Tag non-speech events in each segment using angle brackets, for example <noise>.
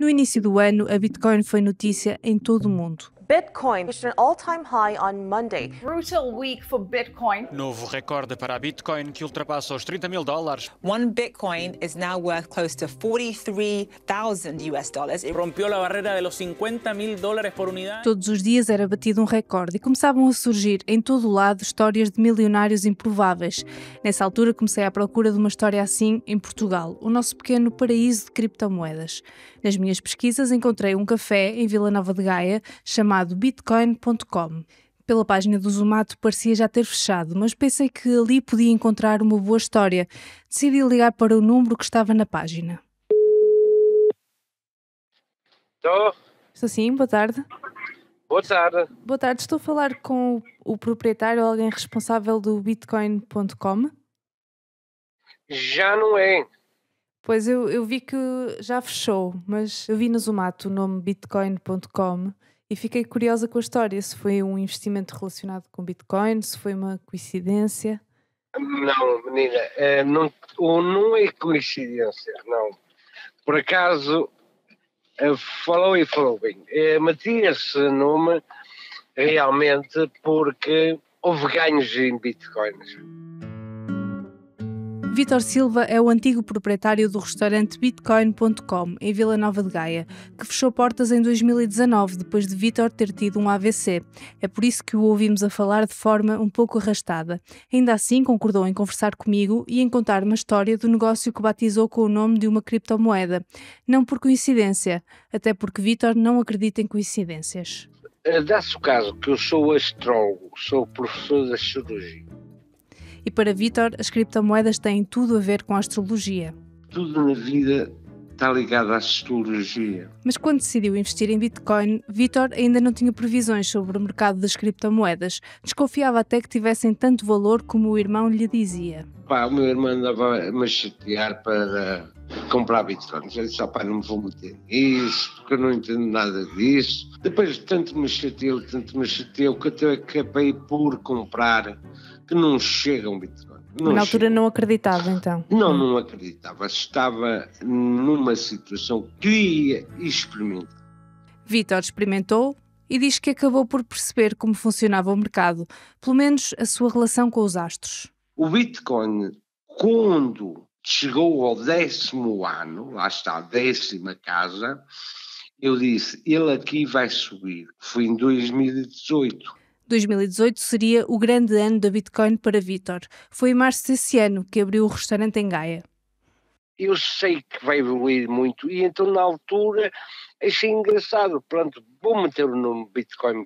No início do ano, a Bitcoin foi notícia em todo o mundo. Bitcoin reached an all-time high on Monday. Brutal week for Bitcoin. Novo recorde para a Bitcoin que ultrapassa os 30 mil dólares. One Bitcoin is now worth close to 43,000 US dollars. Rompeu a barreira de los 50 mil dólares por unidade. Todos os dias era batido um recorde e começavam a surgir em todo o lado histórias de milionários improváveis. Nessa altura comecei à procura de uma história assim em Portugal, o nosso pequeno paraíso de criptomoedas. Nas minhas pesquisas encontrei um café em Vila Nova de Gaia chamado chamado bitcoin.com. Pela página do Zumato parecia já ter fechado, mas pensei que ali podia encontrar uma boa história. Decidi ligar para o número que estava na página. Estou. Estou sim, boa tarde. Boa tarde. Boa tarde, estou a falar com o proprietário, alguém responsável do Bitcoin.com? Já não é. Pois eu, eu vi que já fechou, mas eu vi no Zumato o nome Bitcoin.com e fiquei curiosa com a história, se foi um investimento relacionado com Bitcoin, se foi uma coincidência. Não, menina, é, não, não é coincidência, não. Por acaso, eh, falou e falou bem. É, Matias nome realmente porque houve ganhos em bitcoins. Vitor Silva é o antigo proprietário do restaurante Bitcoin.com, em Vila Nova de Gaia, que fechou portas em 2019 depois de Vitor ter tido um AVC. É por isso que o ouvimos a falar de forma um pouco arrastada. Ainda assim, concordou em conversar comigo e em contar uma história do negócio que batizou com o nome de uma criptomoeda. Não por coincidência, até porque Vitor não acredita em coincidências. Eh, dá-se o caso que eu sou astrólogo, sou professor da cirurgia e para Vitor, as criptomoedas têm tudo a ver com a astrologia. Tudo na vida está ligado à astrologia. Mas quando decidiu investir em Bitcoin, Vitor ainda não tinha previsões sobre o mercado das criptomoedas. Desconfiava até que tivessem tanto valor como o irmão lhe dizia. Pá, o meu irmão andava-me a chatear para comprar bitcoins. Eu disse, pai não me vou meter nisso, porque eu não entendo nada disso. Depois de tanto me chateou, tanto me chateou, que até acabei por comprar que não chegam um bitcoin. Não Na altura não acreditava, então? Não, não acreditava. Estava numa situação que queria experimentar. Vitor experimentou e diz que acabou por perceber como funcionava o mercado, pelo menos a sua relação com os astros. O Bitcoin, quando chegou ao décimo ano, lá está, a décima casa, eu disse, ele aqui vai subir. Foi em 2018. 2018 seria o grande ano da Bitcoin para Vitor. Foi em março desse ano que abriu o restaurante em Gaia. Eu sei que vai evoluir muito e então na altura achei engraçado, pronto, vou meter o nome Bitcoin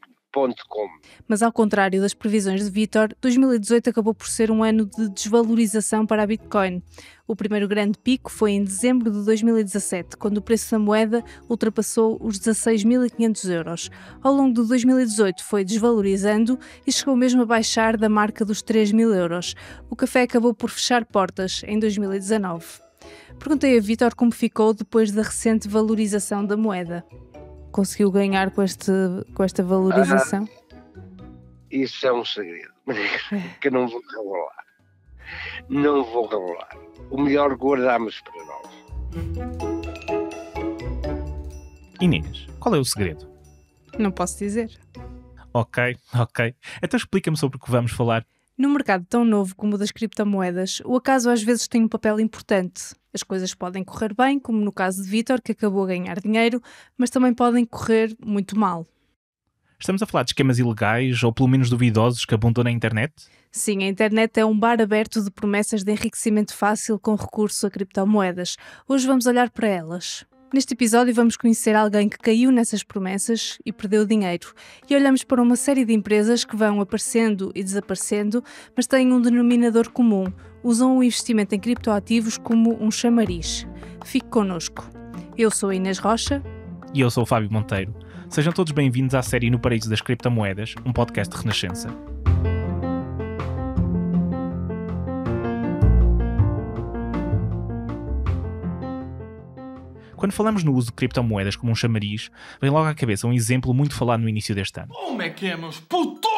mas ao contrário das previsões de Vitor, 2018 acabou por ser um ano de desvalorização para a Bitcoin. O primeiro grande pico foi em dezembro de 2017, quando o preço da moeda ultrapassou os 16.500 euros. Ao longo de 2018 foi desvalorizando e chegou mesmo a baixar da marca dos 3.000 euros. O café acabou por fechar portas em 2019. Perguntei a Vitor como ficou depois da recente valorização da moeda conseguiu ganhar com, este, com esta valorização? Ah, isso é um segredo é é. que não vou revelar. Não vou revelar. O melhor guardamos para nós. Inês, qual é o segredo? Não posso dizer. Ok, ok. Então explica-me sobre o que vamos falar. No mercado tão novo como o das criptomoedas, o acaso às vezes tem um papel importante. As coisas podem correr bem, como no caso de Vitor, que acabou a ganhar dinheiro, mas também podem correr muito mal. Estamos a falar de esquemas ilegais ou pelo menos duvidosos que abundam na internet? Sim, a internet é um bar aberto de promessas de enriquecimento fácil com recurso a criptomoedas. Hoje vamos olhar para elas. Neste episódio vamos conhecer alguém que caiu nessas promessas e perdeu dinheiro. E olhamos para uma série de empresas que vão aparecendo e desaparecendo, mas têm um denominador comum: usam o investimento em criptoativos como um chamariz. Fique connosco. Eu sou Inês Rocha. E eu sou o Fábio Monteiro. Sejam todos bem-vindos à série No Paraíso das Criptomoedas, um podcast de Renascença. Quando falamos no uso de criptomoedas como um chamariz, vem logo à cabeça um exemplo muito falado no início deste ano. Como é que é, meus putos?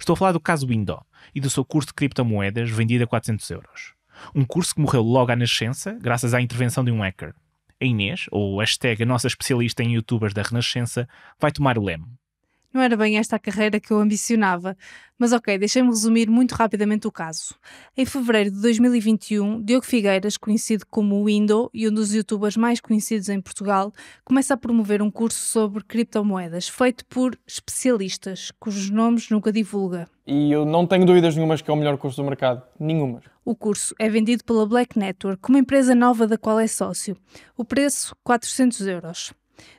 Estou a falar do caso Window e do seu curso de criptomoedas vendido a 400 euros. Um curso que morreu logo à nascença, graças à intervenção de um hacker. A Inês, ou hashtag a nossa especialista em youtubers da Renascença, vai tomar o leme. Não era bem esta a carreira que eu ambicionava, mas ok, deixem-me resumir muito rapidamente o caso. Em fevereiro de 2021, Diogo Figueiras, conhecido como Window e um dos youtubers mais conhecidos em Portugal, começa a promover um curso sobre criptomoedas, feito por especialistas, cujos nomes nunca divulga. E eu não tenho dúvidas nenhumas que é o melhor curso do mercado. Nenhumas. O curso é vendido pela Black Network, uma empresa nova da qual é sócio. O preço, 400 euros.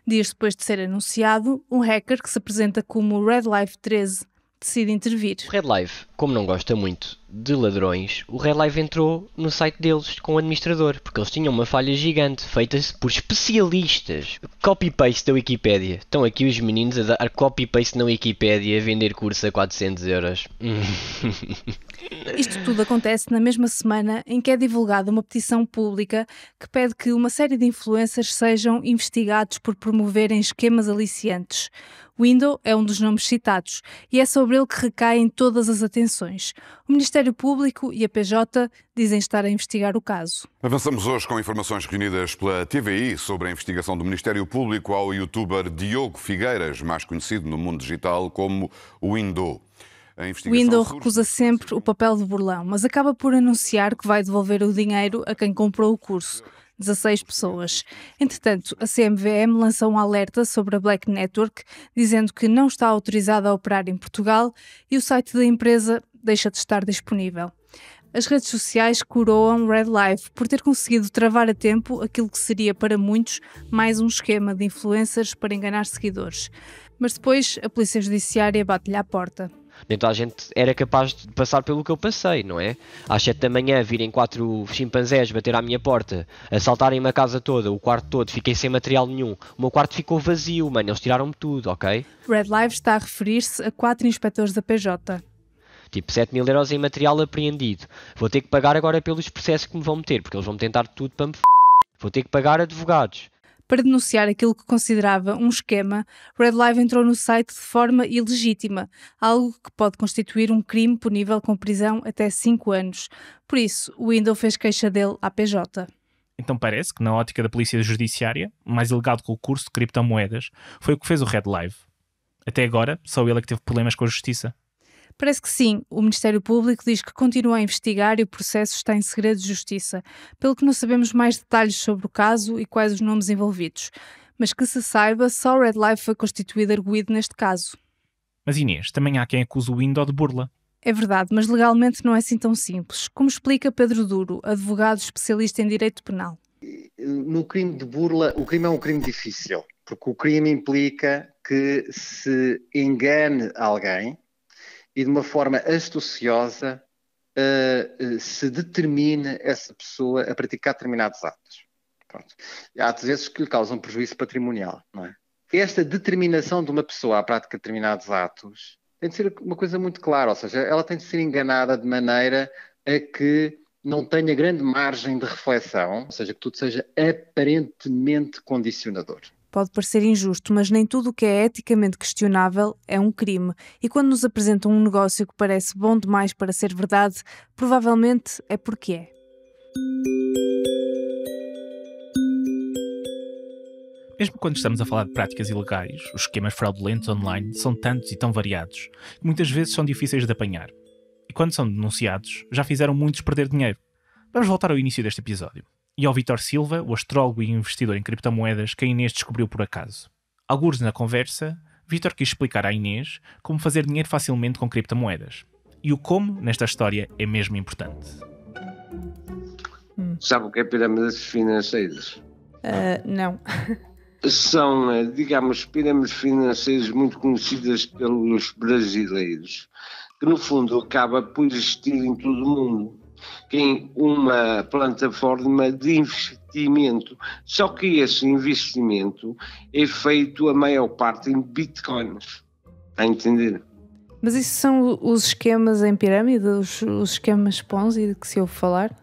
Dias depois de ser anunciado, um hacker que se apresenta como Red Life 13 decide intervir. Red Life como não gosta muito de ladrões, o Red Live entrou no site deles com o administrador, porque eles tinham uma falha gigante, feita por especialistas. Copy-paste da Wikipedia. Estão aqui os meninos a dar copy-paste na Wikipedia a vender curso a 400 euros. Isto tudo acontece na mesma semana em que é divulgada uma petição pública que pede que uma série de influencers sejam investigados por promoverem esquemas aliciantes. Window é um dos nomes citados e é sobre ele que recaem todas as atenções detenções. O Ministério Público e a PJ dizem estar a investigar o caso. Avançamos hoje com informações reunidas pela TVI sobre a investigação do Ministério Público ao youtuber Diogo Figueiras, mais conhecido no mundo digital como Window. O Window recusa sempre o papel de burlão, mas acaba por anunciar que vai devolver o dinheiro a quem comprou o curso. 16 pessoas. Entretanto, a CMVM lança um alerta sobre a Black Network, dizendo que não está autorizada a operar em Portugal e o site da empresa deixa de estar disponível. As redes sociais coroam Red Life por ter conseguido travar a tempo aquilo que seria para muitos mais um esquema de influencers para enganar seguidores. Mas depois a Polícia Judiciária bate-lhe à porta nem toda a gente era capaz de passar pelo que eu passei, não é? Às 7 da manhã virem quatro chimpanzés bater à minha porta, assaltarem-me a casa toda, o quarto todo, fiquei sem material nenhum. O meu quarto ficou vazio, mano, eles tiraram-me tudo, ok? Red Live está a referir-se a quatro inspectores da PJ. Tipo, 7 mil euros em material apreendido. Vou ter que pagar agora pelos processos que me vão meter, porque eles vão tentar tudo para me f... Vou ter que pagar advogados para denunciar aquilo que considerava um esquema, Red Live entrou no site de forma ilegítima, algo que pode constituir um crime punível com prisão até 5 anos. Por isso, o Window fez queixa dele à PJ. Então parece que, na ótica da polícia judiciária, mais ilegal que o curso de criptomoedas foi o que fez o Red Live. Até agora, só ele é que teve problemas com a justiça. Parece que sim. O Ministério Público diz que continua a investigar e o processo está em segredo de justiça, pelo que não sabemos mais detalhes sobre o caso e quais os nomes envolvidos. Mas que se saiba, só Red Life foi constituído arguído neste caso. Mas Inês, também há quem acuse o Windows de burla. É verdade, mas legalmente não é assim tão simples, como explica Pedro Duro, advogado especialista em direito penal. No crime de burla, o crime é um crime difícil, porque o crime implica que se engane alguém e de uma forma astuciosa uh, se determina essa pessoa a praticar determinados atos. Pronto. Atos vezes que lhe causam prejuízo patrimonial, não é? Esta determinação de uma pessoa à prática de determinados atos tem de ser uma coisa muito clara, ou seja, ela tem de ser enganada de maneira a que não tenha grande margem de reflexão, ou seja, que tudo seja aparentemente condicionador. Pode parecer injusto, mas nem tudo o que é eticamente questionável é um crime. E quando nos apresentam um negócio que parece bom demais para ser verdade, provavelmente é porque é. Mesmo quando estamos a falar de práticas ilegais, os esquemas fraudulentos online são tantos e tão variados que muitas vezes são difíceis de apanhar. E quando são denunciados, já fizeram muitos perder dinheiro. Vamos voltar ao início deste episódio e ao Vitor Silva, o astrólogo e investidor em criptomoedas que a Inês descobriu por acaso. Alguns na conversa, Vitor quis explicar à Inês como fazer dinheiro facilmente com criptomoedas. E o como, nesta história, é mesmo importante. Sabe o que é pirâmides financeiras? Uh, não. <laughs> São, eh, digamos, pirâmides financeiras muito conhecidas pelos brasileiros, que no fundo acaba por existir em todo o mundo em uma plataforma de investimento. Só que esse investimento é feito a maior parte em bitcoins. Está a entender? Mas isso são os esquemas em pirâmide, os, os esquemas Ponzi de que se ouve falar?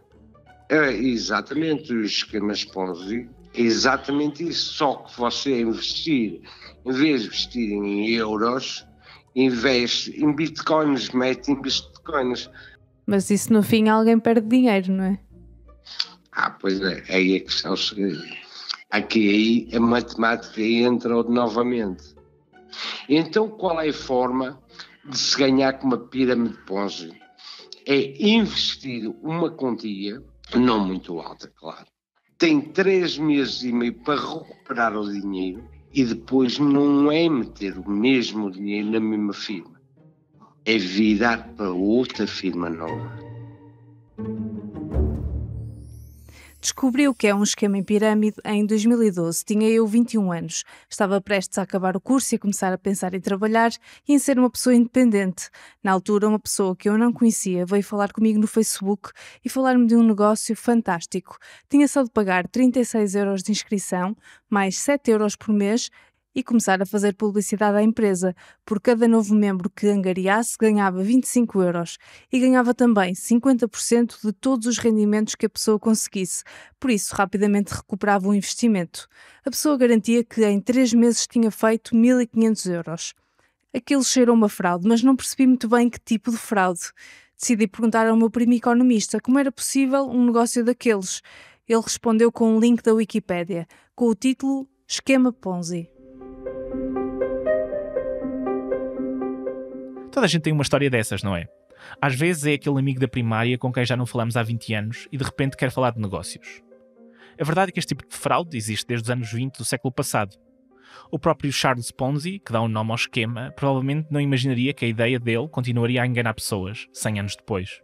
É, exatamente, os esquemas Ponzi é exatamente isso. Só que você investir, em vez de investir em euros, investe em bitcoins, mete em bitcoins. Mas isso no fim alguém perde dinheiro, não é? Ah, pois é, aí é que está o segredo Aqui aí a matemática entra novamente. Então qual é a forma de se ganhar com uma pirâmide de Ponzi? É investir uma quantia, não muito alta, claro. Tem três meses e meio para recuperar o dinheiro e depois não é meter o mesmo dinheiro na mesma firma é virar para outra firma nova. Descobriu que é um esquema em pirâmide em 2012. Tinha eu 21 anos. Estava prestes a acabar o curso e a começar a pensar em trabalhar e em ser uma pessoa independente. Na altura, uma pessoa que eu não conhecia veio falar comigo no Facebook e falar-me de um negócio fantástico. Tinha só de pagar 36 euros de inscrição, mais 7 euros por mês e começar a fazer publicidade à empresa. Por cada novo membro que angariasse, ganhava 25 euros e ganhava também 50% de todos os rendimentos que a pessoa conseguisse. Por isso, rapidamente recuperava o investimento. A pessoa garantia que em 3 meses tinha feito 1.500 euros. Aquilo cheirou uma fraude, mas não percebi muito bem que tipo de fraude. Decidi perguntar ao meu primo economista como era possível um negócio daqueles. Ele respondeu com um link da Wikipédia, com o título Esquema Ponzi. Toda a gente tem uma história dessas, não é? Às vezes é aquele amigo da primária com quem já não falamos há 20 anos e de repente quer falar de negócios. A verdade é que este tipo de fraude existe desde os anos 20 do século passado. O próprio Charles Ponzi, que dá o um nome ao esquema, provavelmente não imaginaria que a ideia dele continuaria a enganar pessoas 100 anos depois.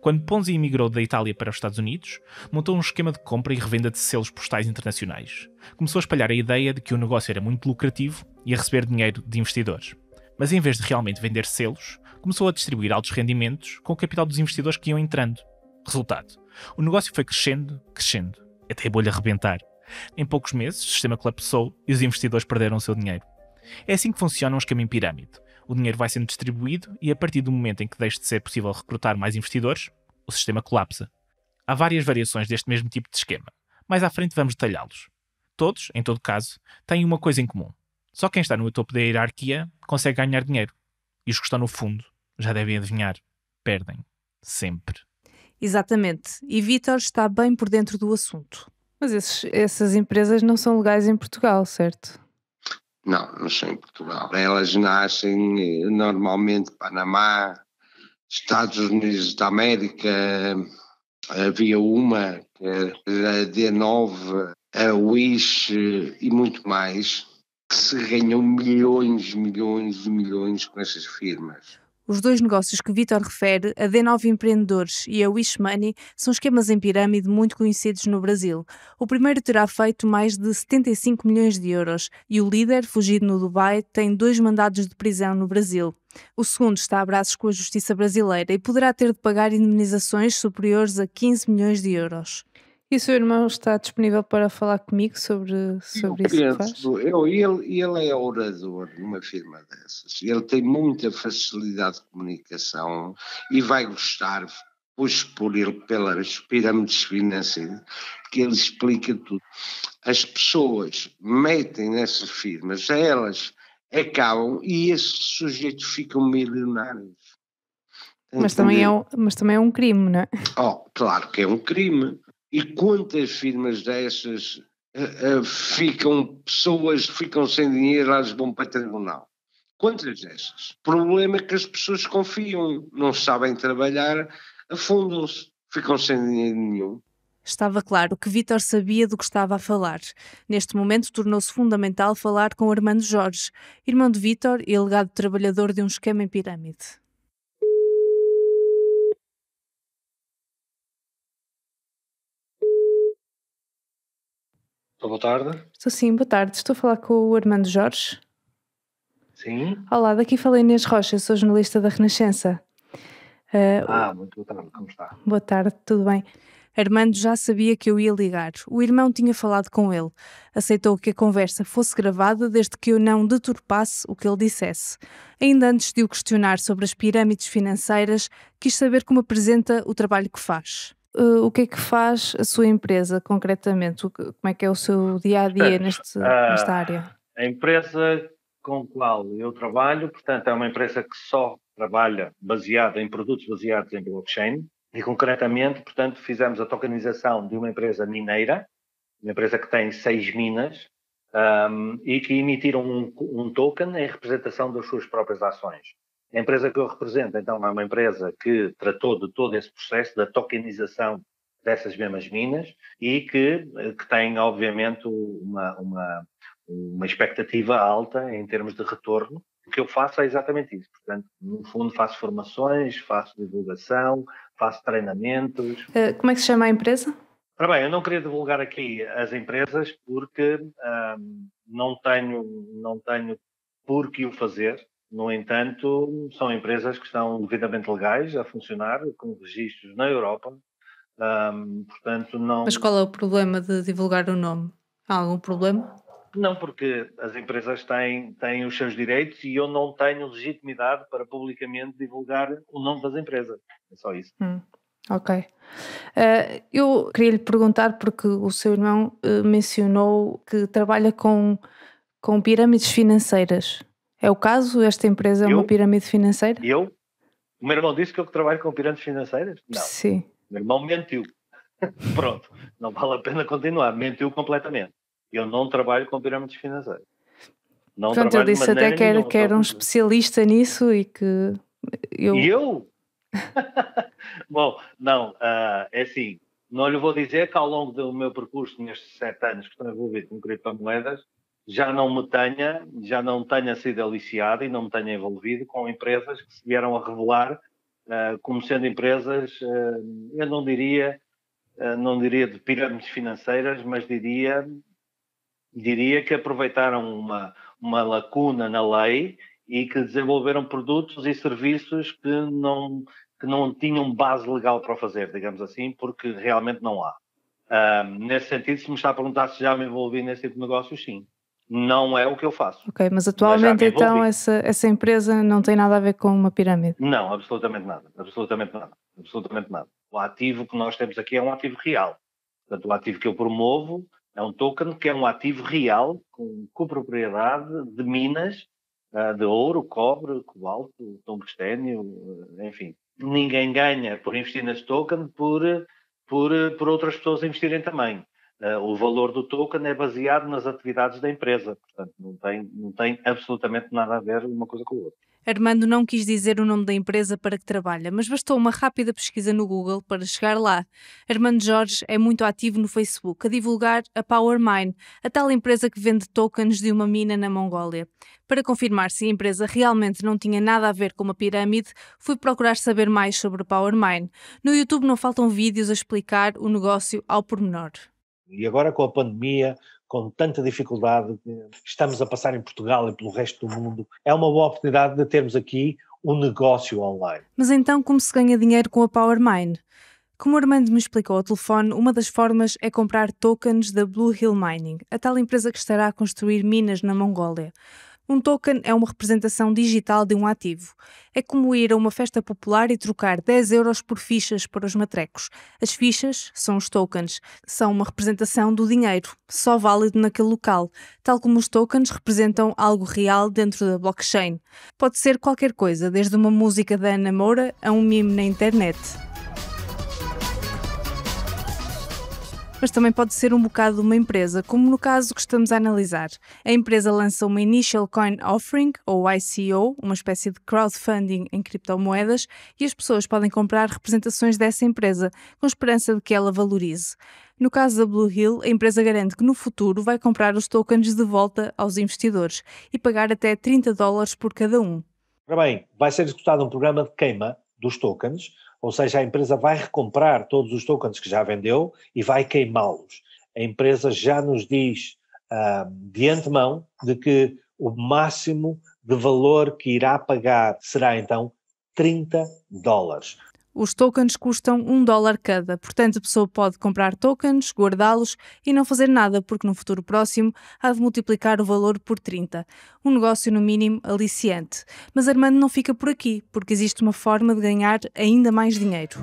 Quando Ponzi emigrou da Itália para os Estados Unidos, montou um esquema de compra e revenda de selos postais internacionais. Começou a espalhar a ideia de que o negócio era muito lucrativo e a receber dinheiro de investidores mas em vez de realmente vender selos, começou a distribuir altos rendimentos com o capital dos investidores que iam entrando. Resultado: o negócio foi crescendo, crescendo, até a bolha arrebentar. Em poucos meses, o sistema colapsou e os investidores perderam o seu dinheiro. É assim que funciona um esquema em pirâmide. O dinheiro vai sendo distribuído e, a partir do momento em que deixa de ser possível recrutar mais investidores, o sistema colapsa. Há várias variações deste mesmo tipo de esquema. Mais à frente vamos detalhá-los. Todos, em todo caso, têm uma coisa em comum: só quem está no topo da hierarquia consegue ganhar dinheiro. E os que estão no fundo, já devem adivinhar, perdem. Sempre. Exatamente. E Vitor está bem por dentro do assunto. Mas esses, essas empresas não são legais em Portugal, certo? Não, não são em Portugal. Elas nascem eh, normalmente Panamá, Estados Unidos da América. Havia uma, a D9, a Wish eh, e muito mais que se ganham milhões, milhões e milhões com essas firmas. Os dois negócios que Vitor refere, a D9 Empreendedores e a Wish Money, são esquemas em pirâmide muito conhecidos no Brasil. O primeiro terá feito mais de 75 milhões de euros e o líder, fugido no Dubai, tem dois mandados de prisão no Brasil. O segundo está a braços com a justiça brasileira e poderá ter de pagar indemnizações superiores a 15 milhões de euros. E o seu irmão está disponível para falar comigo sobre, sobre eu isso penso, que faz? Eu, ele, ele é orador numa firma dessas. Ele tem muita facilidade de comunicação e vai gostar, pois por ele pelas pirâmides financeiras, que ele explica tudo. As pessoas metem nessas firmas, elas acabam e esses sujeitos ficam milionários. Mas também, é um, mas também é um crime, não é? Oh, claro que é um crime. E quantas firmas dessas uh, uh, ficam, pessoas ficam sem dinheiro, elas vão para tribunal? Quantas dessas? O problema é que as pessoas confiam, não sabem trabalhar, afundam-se, ficam sem dinheiro nenhum. Estava claro que Vítor sabia do que estava a falar. Neste momento, tornou-se fundamental falar com Armando Jorge, irmão de Vítor e alegado trabalhador de um esquema em pirâmide. Boa tarde. Estou sim, boa tarde. Estou a falar com o Armando Jorge. Sim. Olá, daqui falei Inês Rocha, sou jornalista da Renascença. Uh, ah, muito boa tarde, como está? Boa tarde, tudo bem. Armando já sabia que eu ia ligar. O irmão tinha falado com ele. Aceitou que a conversa fosse gravada desde que eu não deturpasse o que ele dissesse. Ainda antes de o questionar sobre as pirâmides financeiras, quis saber como apresenta o trabalho que faz uh, o que é que faz a sua empresa concretamente? como é que é o seu dia a dia neste, ah, nesta área? A empresa com a qual eu trabalho, portanto, é uma empresa que só trabalha baseada em produtos baseados em blockchain e concretamente, portanto, fizemos a tokenização de uma empresa mineira, uma empresa que tem seis minas um, e que emitiram um, um token em representação das suas próprias ações. A empresa que eu represento, então, é uma empresa que tratou de todo esse processo da tokenização dessas mesmas minas e que, eh, que tem, obviamente, uma, uma, uma expectativa alta em termos de retorno. O que eu faço é exatamente isso. Portanto, no fundo, faço formações, faço divulgação, faço treinamentos. Eh, como é que se chama a empresa? Ora bem, eu não queria divulgar aqui as empresas porque não tenho, não tenho por que o fazer. No entanto, são empresas que estão devidamente legais a funcionar, com registros na Europa, um, portanto não... Mas qual é o problema de divulgar o nome? Há algum problema? Não, porque as empresas têm, têm os seus direitos e eu não tenho legitimidade para publicamente divulgar o nome das empresas. É só isso. Hum, ok. Uh, eu queria lhe perguntar, porque o seu irmão uh, mencionou que trabalha com, com pirâmides financeiras. É o caso? Esta empresa eu, é uma pirâmide financeira? Eu? O meu irmão disse que eu trabalho com pirâmides financeiras? Não. Sim. O meu irmão mentiu. <laughs> Pronto, não vale a pena continuar. Mentiu completamente. Eu não trabalho com pirâmides financeiras. Não Pronto, eu disse até que era, que era um especialista nisso e que eu. E eu? <laughs> Bom, não, uh, é assim, não lhe vou dizer que ao longo do meu percurso, nestes sete anos que estou envolvido com criptomoedas, já não me tenha, já não tenha sido aliciado e não me tenha envolvido com empresas que se vieram a revelar uh, como sendo empresas, uh, eu não diria, uh, não diria de pirâmides financeiras, mas diria, diria que aproveitaram uma, uma lacuna na lei e que desenvolveram produtos e serviços que não, que não tinham base legal para fazer, digamos assim, porque realmente não há. nesse sentido, se me está a perguntar se já me envolvi nesse tipo de negócio sim. Não é o que eu faço. Ok, mas atualmente mas então essa, essa empresa não tem nada a ver com uma pirâmide? Não, absolutamente nada, absolutamente nada, absolutamente nada. O ativo que nós temos aqui é um ativo real. Portanto, o ativo que eu promovo é um token que é um ativo real com copropriedade de minas ah, de ouro, cobre, cobalto, tungstênio, ah, enfim. Ninguém ganha por investir nesse token por, por, por outras pessoas investirem também. Eh, o valor do token é baseado nas atividades da empresa, portanto, não tem, não tem absolutamente nada a ver uma coisa com a outra. Armando não quis dizer o nome da empresa para que trabalha, mas bastou uma rápida pesquisa no Google para chegar lá. Armando Jorge é muito ativo no Facebook a divulgar a PowerMine, a tal empresa que vende tokens de uma mina na Mongólia. Para confirmar se a empresa realmente não tinha nada a ver com uma pirâmide, fui procurar saber mais sobre a PowerMine. No YouTube não faltam vídeos a explicar o negócio ao pormenor. E agora com a pandemia, com tanta dificuldade que estamos a passar em Portugal e pelo resto do mundo, é uma boa oportunidade de termos aqui um negócio online. Mas então como se ganha dinheiro com a PowerMine? Como o Armando me explicou ao telefone, uma das formas é comprar tokens da Blue Hill Mining, a tal empresa que estará a construir minas na Mongólia. Um token é uma representação digital de um ativo. É como ir a uma festa popular e trocar 10 euros por fichas para os matrecos. As fichas são os tokens, são uma representação do dinheiro, só válido naquele local, tal como os tokens representam algo real dentro da blockchain. Pode ser qualquer coisa, desde uma música da Ana Moura a um meme na internet. mas também pode ser um bocado de uma empresa, como no caso que estamos a analisar. A empresa lança uma Initial Coin Offering, ou ICO, uma espécie de crowdfunding em criptomoedas, e as pessoas podem comprar representações dessa empresa, com esperança de que ela valorize. No caso da Blue Hill, a empresa garante que no futuro vai comprar os tokens de volta aos investidores e pagar até 30 dólares por cada um. Ora bem, vai ser executado um programa de queima dos tokens, ou seja, a empresa vai recomprar todos os tokens que já vendeu e vai queimá-los. A empresa já nos diz uh, de antemão de que o máximo de valor que irá pagar será então 30 dólares. Os tokens custam um dólar cada, portanto a pessoa pode comprar tokens, guardá-los e não fazer nada, porque no futuro próximo há de multiplicar o valor por 30. Um negócio, no mínimo, aliciante. Mas Armando não fica por aqui, porque existe uma forma de ganhar ainda mais dinheiro.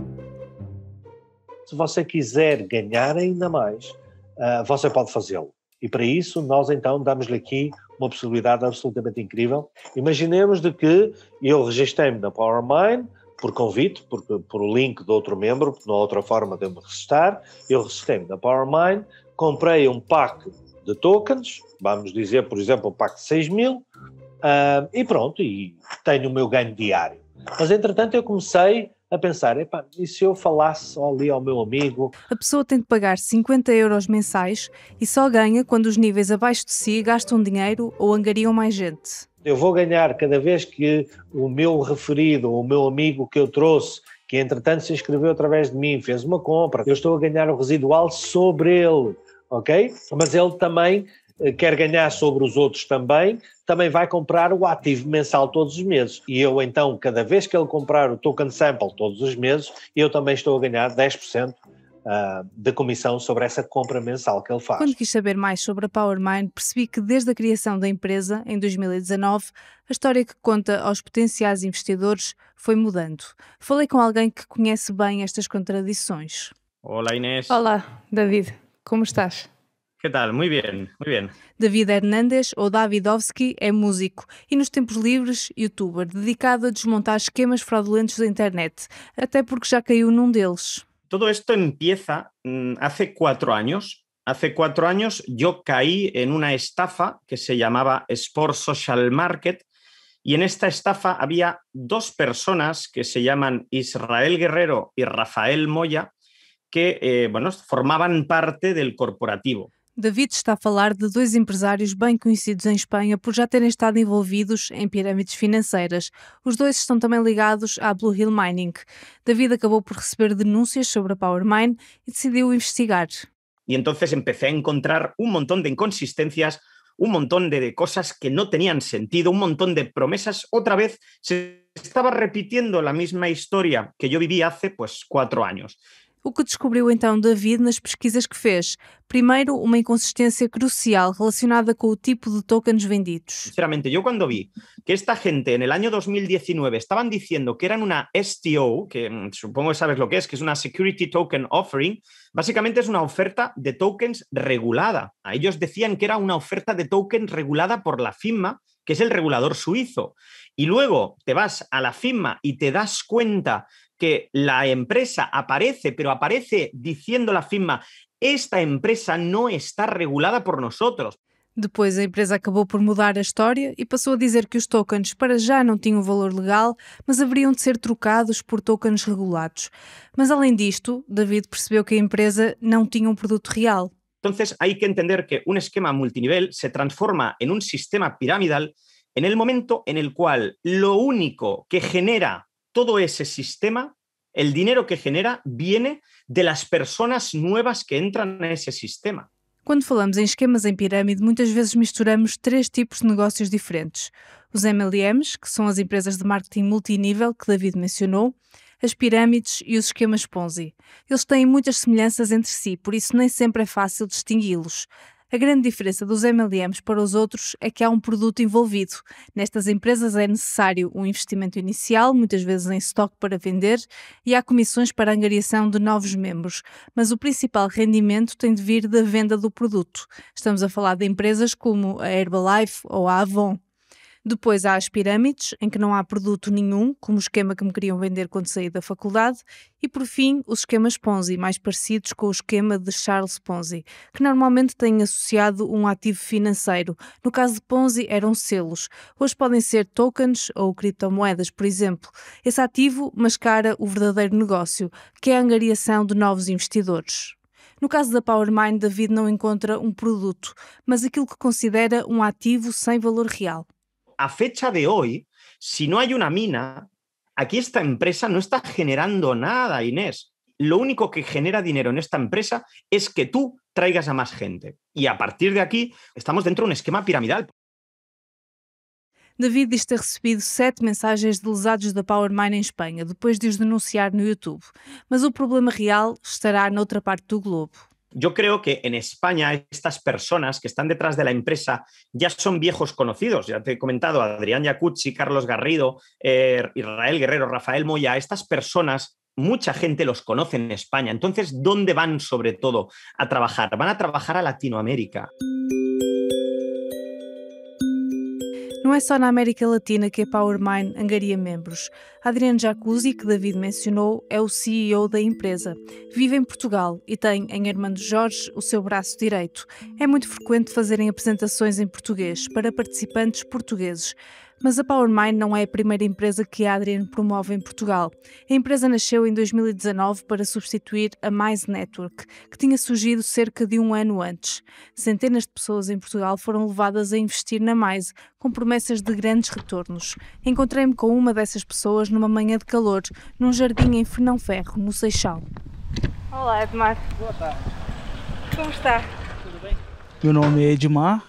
Se você quiser ganhar ainda mais, ah, você pode fazê-lo. E para isso, nós então damos-lhe aqui uma possibilidade absolutamente incrível. Imaginemos de que eu registrei-me na PowerMine, por convite, por, por link de outro membro, porque não há outra forma de eu me recitar. Eu restei-me da PowerMine, comprei um pack de tokens, vamos dizer, por exemplo, um pack de 6 mil, uh, e pronto, e tenho o meu ganho diário. Mas entretanto eu comecei a pensar, epá, e se eu falasse ali ao meu amigo? A pessoa tem de pagar 50 euros mensais e só ganha quando os níveis abaixo de si gastam dinheiro ou angariam mais gente. Eu vou ganhar cada vez que o meu referido, o meu amigo que eu trouxe, que entretanto se inscreveu através de mim, fez uma compra, eu estou a ganhar o residual sobre ele, ok? Mas ele também eh, quer ganhar sobre os outros também, também vai comprar o ativo mensal todos os meses. E eu então, cada vez que ele comprar o token sample todos os meses, eu também estou a ganhar 10% ah, da comissão sobre essa compra mensal que ele faz. Quando quis saber mais sobre a Powermind percebi que desde a criação da empresa, em 2019, a história que conta aos potenciais investidores foi mudando. Falei com alguém que conhece bem estas contradições. Olá Inês. Olá David, como estás? Que tal? Muito bem, muito bem. David Hernandes, ou Davidovski, é músico e nos tempos livres, youtuber, dedicado a desmontar esquemas fraudulentos da internet, até porque já caiu num deles. todo esto empieza mm, hace cuatro años. Hace cuatro años yo caí en una estafa que se llamaba Sport Social Market y en esta estafa había dos personas que se llaman Israel Guerrero y Rafael Moya que eh, bueno, formaban parte del corporativo. David está a falar de dois empresários bem conhecidos em Espanha por já terem estado envolvidos em pirâmides financeiras. Os dois estão também ligados à Blue Hill Mining. David acabou por receber denúncias sobre a Power Mine e decidiu investigar. E então empecé a encontrar um montão de inconsistencias, um montão de coisas que não tinham sentido, um montão de promessas. Outra vez se estava repitiendo a mesma história que eu vivi há, pues quatro anos. O que descubrió então David las pesquisas que fez? Primero, una inconsistencia crucial relacionada con el tipo de tokens vendidos. Sinceramente, yo cuando vi que esta gente en el año 2019 estaban diciendo que eran una STO, que mm, supongo que sabes lo que es, que es una Security Token Offering, básicamente es una oferta de tokens regulada. A ellos decían que era una oferta de token regulada por la FIMA, que es el regulador suizo. Y luego te vas a la FIMA y te das cuenta que la empresa aparece, pero aparece diciendo la firma, esta empresa no está regulada por nosotros. Depois, a empresa acabou por mudar a história e passou a dizer que os tokens para já não tinham valor legal, mas haveriam de ser trocados por tokens regulados. Mas, além disto, David percebeu que a empresa não tinha um produto real. Entonces, hay que entender que un esquema multinivel se transforma en un sistema piramidal en el momento en el cual lo único que genera todo ese sistema, el dinero que genera, viene de las personas nuevas que entran en ese sistema. Quando falamos em esquemas em pirâmide, muitas vezes misturamos três tipos de negócios diferentes: os MLMs, que são as empresas de marketing multinível que David mencionou, as pirâmides e os esquemas Ponzi. Eles têm muitas semelhanças entre si, por isso nem sempre é fácil distingui-los. A grande diferença dos MLMs para os outros é que há um produto envolvido. Nestas empresas é necessário um investimento inicial, muitas vezes em estoque para vender, e há comissões para a angariação de novos membros. Mas o principal rendimento tem de vir da venda do produto. Estamos a falar de empresas como a Herbalife ou a Avon. Depois há as pirâmides, em que não há produto nenhum, como o esquema que me queriam vender quando saí da faculdade. E por fim, os esquemas Ponzi, mais parecidos com o esquema de Charles Ponzi, que normalmente têm associado um ativo financeiro. No caso de Ponzi, eram selos. Hoje podem ser tokens ou criptomoedas, por exemplo. Esse ativo mascara o verdadeiro negócio, que é a angariação de novos investidores. No caso da Powermind, David não encontra um produto, mas aquilo que considera um ativo sem valor real. a fecha de hoy, si no hay una mina, aquí esta empresa no está generando nada, Inés. Lo único que genera dinero en esta empresa es que tú traigas a más gente. Y a partir de aquí estamos dentro de un esquema piramidal. David diz ter recebido sete mensagens de lesados da Power Mine em Espanha, depois de os denunciar no YouTube. Mas el problema real estará noutra parte del globo yo creo que en España estas personas que están detrás de la empresa ya son viejos conocidos. Ya te he comentado, Adrián Yacucci, Carlos Garrido, eh, Israel Guerrero, Rafael Moya, estas personas mucha gente los conoce en España. Entonces, ¿dónde van sobre todo a trabajar? Van a trabajar a Latinoamérica. Não é só na América Latina que a PowerMine angaria membros. Adriano Jacuzzi, que David mencionou, é o CEO da empresa. Vive em Portugal e tem em Armando Jorge o seu braço direito. É muito frequente fazerem apresentações em português para participantes portugueses. Mas a PowerMine não é a primeira empresa que a Adrian promove em Portugal. A empresa nasceu em 2019 para substituir a Mais Network, que tinha surgido cerca de um ano antes. Centenas de pessoas em Portugal foram levadas a investir na Mais, com promessas de grandes retornos. Encontrei-me com uma dessas pessoas numa manhã de calor, num jardim em Fernão Ferro, no Seixal. Olá, Edmar. Boa tarde. Como está? Tudo bem? Meu nome é Edmar,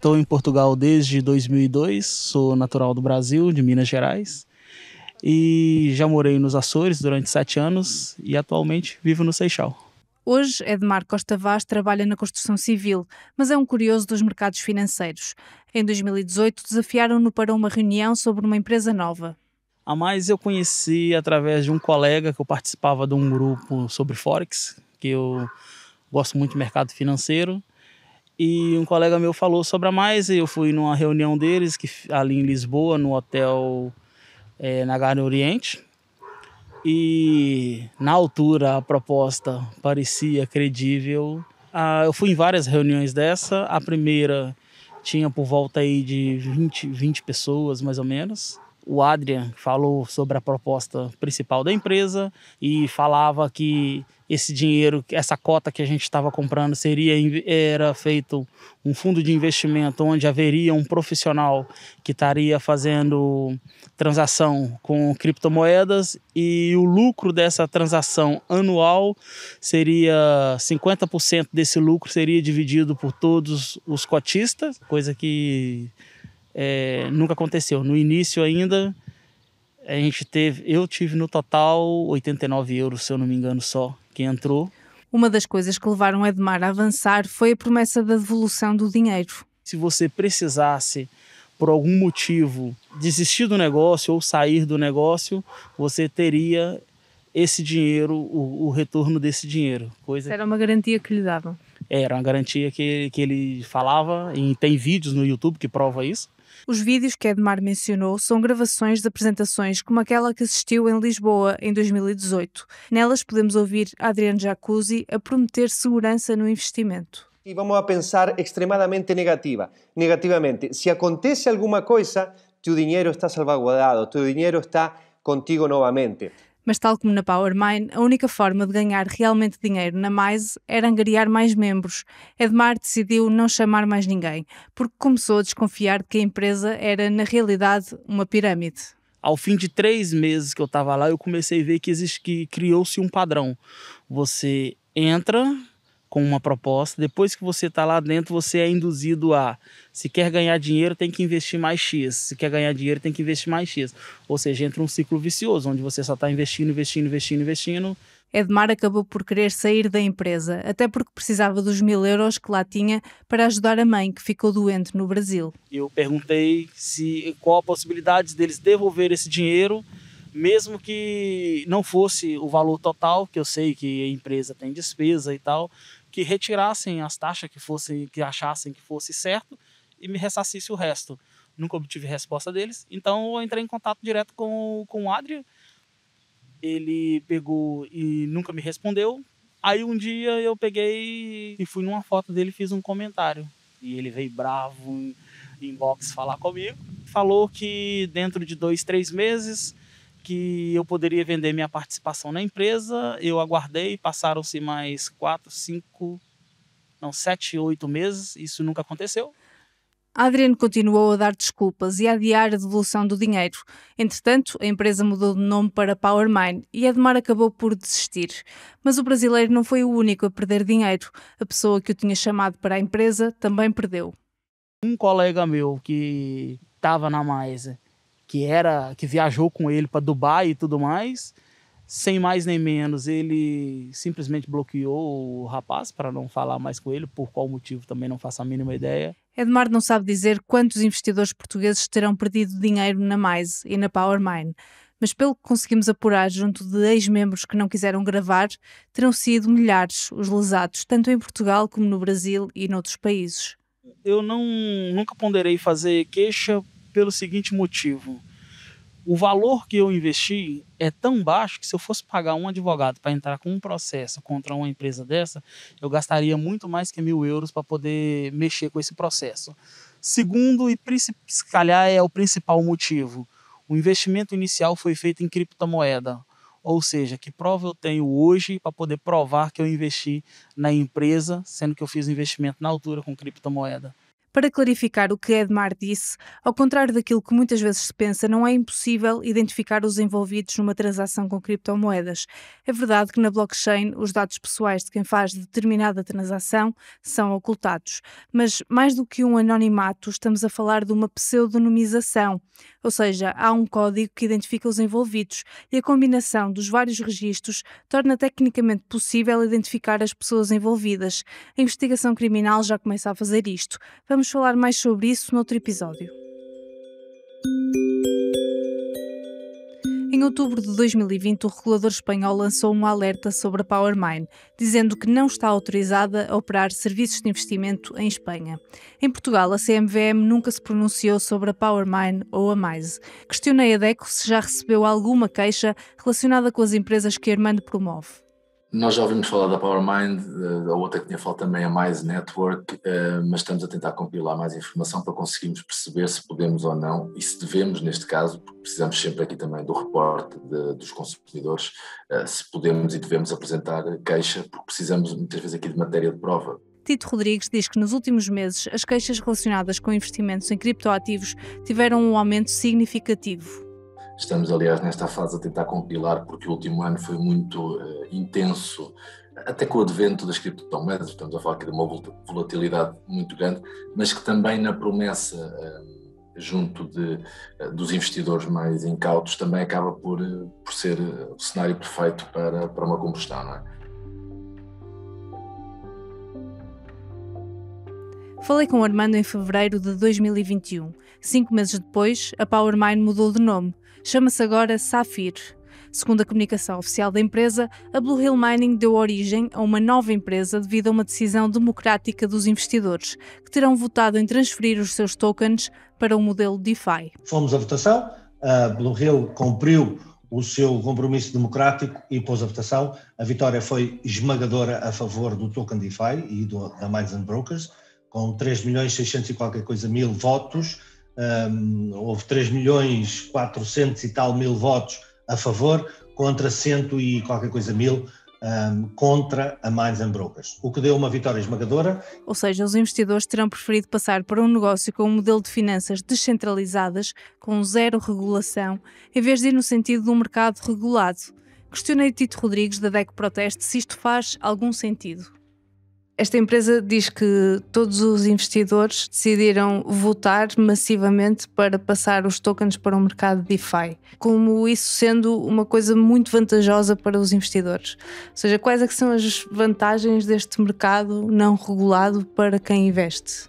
Estou em Portugal desde 2002, sou natural do Brasil, de Minas Gerais. E já morei nos Açores durante sete anos e atualmente vivo no Seixal. Hoje, Edmar Costa Vaz trabalha na construção civil, mas é um curioso dos mercados financeiros. Em 2018, desafiaram-no para uma reunião sobre uma empresa nova. A mais eu conheci através de um colega que eu participava de um grupo sobre Forex, que eu gosto muito de mercado financeiro. E um colega meu falou sobre a mais, e eu fui numa reunião deles que ali em Lisboa, no hotel é, na Garden Oriente. E na altura a proposta parecia credível. Ah, eu fui em várias reuniões dessa. A primeira tinha por volta aí de 20, 20 pessoas, mais ou menos. O Adrian falou sobre a proposta principal da empresa e falava que esse dinheiro, essa cota que a gente estava comprando seria era feito um fundo de investimento onde haveria um profissional que estaria fazendo transação com criptomoedas e o lucro dessa transação anual seria 50% desse lucro seria dividido por todos os cotistas, coisa que é, nunca aconteceu. No início ainda a gente teve, eu tive no total 89 euros, se eu não me engano, só que entrou. Uma das coisas que levaram Edmar a avançar foi a promessa da devolução do dinheiro. Se você precisasse, por algum motivo, desistir do negócio ou sair do negócio, você teria esse dinheiro, o, o retorno desse dinheiro. Coisa... Era uma garantia que lhe davam. Era uma garantia que, que ele falava, e tem vídeos no YouTube que prova isso. Os vídeos que Edmar mencionou são gravações de apresentações como aquela que assistiu em Lisboa em 2018. Nelas podemos ouvir Adriano Jacuzzi a prometer segurança no investimento. E vamos a pensar extremadamente negativa, negativamente. Se acontece alguma coisa, teu dinheiro está salvaguardado, teu dinheiro está contigo novamente. Mas, tal como na PowerMine, a única forma de ganhar realmente dinheiro na Mais era angariar mais membros. Edmar decidiu não chamar mais ninguém, porque começou a desconfiar de que a empresa era, na realidade, uma pirâmide. Ao fim de três meses que eu estava lá, eu comecei a ver que, que criou-se um padrão. Você entra, com uma proposta. Depois que você está lá dentro, você é induzido a se quer ganhar dinheiro, tem que investir mais X. Se quer ganhar dinheiro, tem que investir mais X. Ou seja, entra um ciclo vicioso, onde você só está investindo, investindo, investindo, investindo. Edmar acabou por querer sair da empresa, até porque precisava dos mil euros que lá tinha para ajudar a mãe que ficou doente no Brasil. Eu perguntei se qual a possibilidade deles devolver esse dinheiro mesmo que não fosse o valor total, que eu sei que a empresa tem despesa e tal, que retirassem as taxas que fossem, que achassem que fosse certo e me ressacisse o resto. Nunca obtive resposta deles, então eu entrei em contato direto com, com o Adrian. Ele pegou e nunca me respondeu. Aí um dia eu peguei e fui numa foto dele e fiz um comentário. E ele veio bravo, inbox falar comigo. Falou que dentro de dois, três meses que eu poderia vender minha participação na empresa. Eu aguardei, passaram-se mais quatro, cinco, não, sete, oito meses. Isso nunca aconteceu. Adriano continuou a dar desculpas e a adiar a devolução do dinheiro. Entretanto, a empresa mudou de nome para PowerMine e Admar acabou por desistir. Mas o brasileiro não foi o único a perder dinheiro. A pessoa que o tinha chamado para a empresa também perdeu. Um colega meu que estava na Maisa que era que viajou com ele para Dubai e tudo mais. Sem mais nem menos, ele simplesmente bloqueou o rapaz para não falar mais com ele, por qual motivo também não faço a mínima ideia. Edmar não sabe dizer quantos investidores portugueses terão perdido dinheiro na Mais e na Powermine, mas pelo que conseguimos apurar junto de ex-membros que não quiseram gravar, terão sido milhares os lesados, tanto em Portugal como no Brasil e noutros países. Eu não, nunca ponderei fazer queixa pelo seguinte motivo. O valor que eu investi é tão baixo que se eu fosse pagar um advogado para entrar com um processo contra uma empresa dessa, eu gastaria muito mais que mil euros para poder mexer com esse processo. Segundo, e se calhar é o principal motivo, o investimento inicial foi feito em criptomoeda. Ou seja, que prova eu tenho hoje para poder provar que eu investi na empresa, sendo que eu fiz o investimento na altura com criptomoeda? Para clarificar o que Edmar disse, ao contrário daquilo que muitas vezes se pensa, não é impossível identificar os envolvidos numa transação com criptomoedas. É verdade que na blockchain os dados pessoais de quem faz determinada transação são ocultados, mas mais do que um anonimato, estamos a falar de uma pseudonimização, ou seja, há um código que identifica os envolvidos e a combinação dos vários registros torna tecnicamente possível identificar as pessoas envolvidas. A investigação criminal já começa a fazer isto. Vamos vamos falar mais sobre isso noutro episódio. Em outubro de 2020, o regulador espanhol lançou um alerta sobre a PowerMine, dizendo que não está autorizada a operar serviços de investimento em Espanha. Em Portugal, a CMVM nunca se pronunciou sobre a PowerMine ou a Mais. Questionei a DECO se já recebeu alguma queixa relacionada com as empresas que a Armando promove. Nós já ouvimos falar da PowerMind, a outra que tinha falado também é mais Network, eh, mas estamos a tentar compilar mais informação para conseguirmos perceber se podemos ou não e se devemos, neste caso, porque precisamos sempre aqui também do reporte dos consumidores, eh, se podemos e devemos apresentar queixa, porque precisamos muitas vezes aqui de matéria de prova. Tito Rodrigues diz que nos últimos meses as queixas relacionadas com investimentos em criptoativos tiveram um aumento significativo. Estamos, aliás, nesta fase a tentar compilar, porque o último ano foi muito uh, intenso, até com o advento das criptomoedas, estamos a falar aqui de uma volatilidade muito grande, mas que também na promessa uh, junto de, uh, dos investidores mais incautos também acaba por, por ser o cenário perfeito para, para uma combustão, não é? Falei com o Armando em fevereiro de 2021. Cinco meses depois, a Powermine mudou de nome Chama-se agora Safir. Segundo a comunicação oficial da empresa, a Blue Hill Mining deu origem a uma nova empresa devido a uma decisão democrática dos investidores, que terão votado em transferir os seus tokens para o um modelo DeFi. Fomos à votação, a Blue Hill cumpriu o seu compromisso democrático e pôs a votação. A vitória foi esmagadora a favor do token DeFi e do, da Mines and Brokers, com 3 milhões 600 e qualquer coisa mil votos um, houve 3 milhões 400 e tal mil votos a favor, contra cento e qualquer coisa mil um, contra a Mines and Brokers, o que deu uma vitória esmagadora. Ou seja, os investidores terão preferido passar para um negócio com um modelo de finanças descentralizadas, com zero regulação, em vez de ir no sentido de um mercado regulado. Questionei Tito Rodrigues da DEC Proteste se isto faz algum sentido. Esta empresa diz que todos os investidores decidiram votar massivamente para passar os tokens para o mercado DeFi, como isso sendo uma coisa muito vantajosa para os investidores. Ou seja, quais é são as vantagens deste mercado não regulado para quem investe?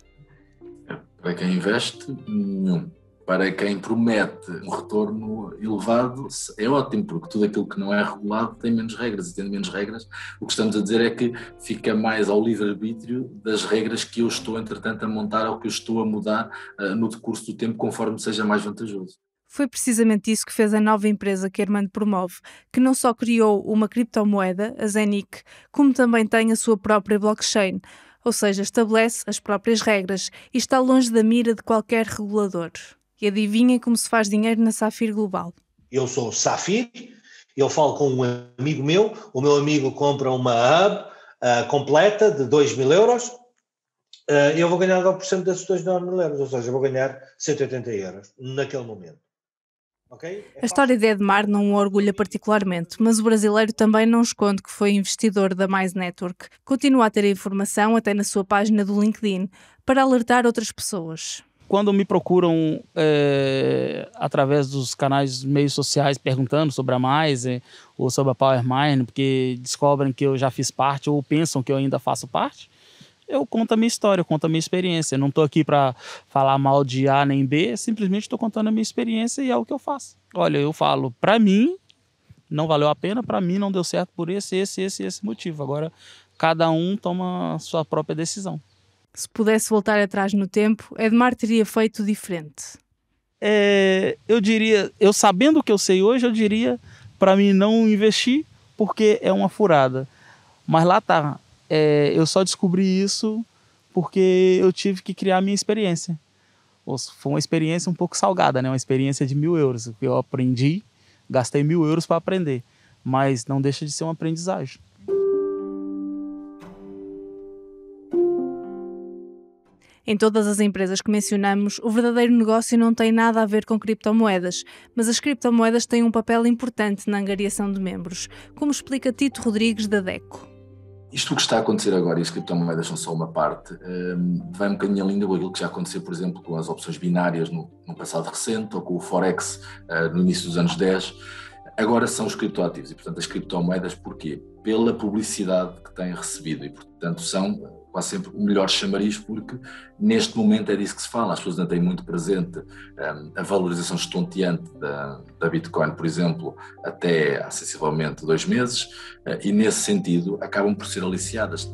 Para quem investe, nenhum para quem promete um retorno elevado, é ótimo, porque tudo aquilo que não é regulado tem menos regras, e tendo menos regras, o que estamos a dizer é que fica mais ao livre-arbítrio das regras que eu estou, entretanto, a montar ou que eu estou a mudar uh, no decurso do tempo, conforme seja mais vantajoso. Foi precisamente isso que fez a nova empresa que Armando promove, que não só criou uma criptomoeda, a Zenic, como também tem a sua própria blockchain, ou seja, estabelece as próprias regras e está longe da mira de qualquer regulador e adivinhem como se faz dinheiro na Safir Global. Eu sou Safir, eu falo com um amigo meu, o meu amigo compra uma hub uh, completa de 2 mil euros, uh, eu vou ganhar 9% desses 2 mil euros, ou seja, vou ganhar 180 euros naquele momento. É a história de Edmar não o orgulha particularmente, mas o brasileiro também não esconde que foi investidor da Mais Network. Continua a ter informação até na sua página do LinkedIn para alertar outras pessoas quando me procuram é, através dos canais meios sociais perguntando sobre a Mais é, eh, ou sobre a Power Mine, porque descobrem que eu já fiz parte ou pensam que eu ainda faço parte, eu conto a minha história, eu conto a minha experiência. Eu não estou aqui para falar mal de A nem B, simplesmente estou contando a minha experiência e é o que eu faço. Olha, eu falo, para mim não valeu a pena, para mim não deu certo por esse, esse, esse, esse motivo. Agora cada um toma a sua própria decisão se pudesse voltar atrás no tempo, Edmar teria feito diferente? É, eu diria, eu sabendo o que eu sei hoje, eu diria para mim não investir porque é uma furada. Mas lá tá, é, eu só descobri isso porque eu tive que criar a minha experiência. Foi uma experiência um pouco salgada, né? Uma experiência de mil euros. Eu aprendi, gastei mil euros para aprender, mas não deixa de ser uma aprendizagem. Em todas as empresas que mencionamos, o verdadeiro negócio não tem nada a ver com criptomoedas, mas as criptomoedas têm um papel importante na angariação de membros, como explica Tito Rodrigues da DECO. Isto que está a acontecer agora e as criptomoedas são só uma parte, um, vai um bocadinho linda com aquilo que já aconteceu, por exemplo, com as opções binárias no, no passado recente ou com o Forex uh, no início dos anos 10. Agora são os criptoativos e, portanto, as criptomoedas, porquê? Pela publicidade que têm recebido e, portanto, são quase sempre o melhor chamariz, porque neste momento é disso que se fala. As pessoas ainda têm muito presente um, ehm, a valorização estonteante da, da Bitcoin, por exemplo, até há sensivelmente dois meses, uh, e nesse sentido acabam por ser aliciadas.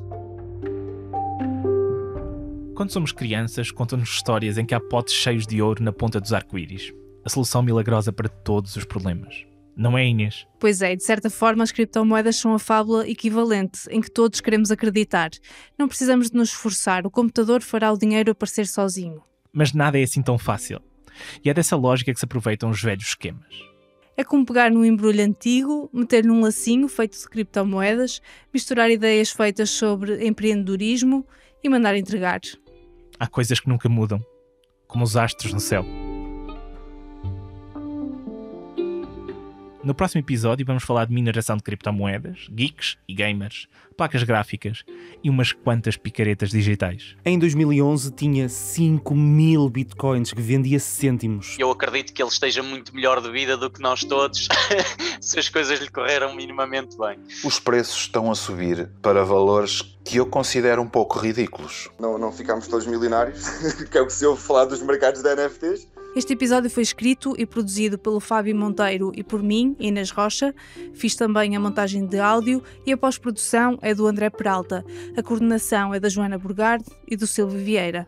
Quando somos crianças, contam-nos histórias em que há potes cheios de ouro na ponta dos arco-íris a solução milagrosa para todos os problemas não é, Inês? Pois é, de certa forma as criptomoedas são a fábula equivalente em que todos queremos acreditar. Não precisamos de nos esforçar, o computador fará o dinheiro aparecer sozinho. Mas nada é assim tão fácil. E é dessa lógica que se aproveitam os velhos esquemas. É como pegar num embrulho antigo, meter num lacinho feito de criptomoedas, misturar ideias feitas sobre empreendedorismo e mandar entregar. Há coisas que nunca mudam, como os astros no céu. No próximo episódio vamos falar de mineração de criptomoedas, geeks e gamers, placas gráficas e umas quantas picaretas digitais. Em 2011 tinha 5 mil bitcoins que vendia cêntimos. Eu acredito que ele esteja muito melhor de vida do que nós todos, <laughs> se as coisas lhe correram minimamente bem. Os preços estão a subir para valores que eu considero um pouco ridículos. Não, não ficamos todos milionários, <laughs> que é o que se ouve falar dos mercados de NFTs este episódio foi escrito e produzido pelo Fábio Monteiro e por mim, Inês Rocha. Fiz também a montagem de áudio e a pós-produção é do André Peralta. A coordenação é da Joana Burgard e do Silvio Vieira.